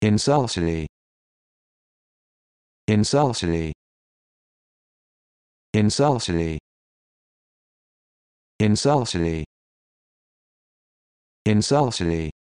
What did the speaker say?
Insulsily. Insulsily. Insulsily. Insulsily. Insulsily.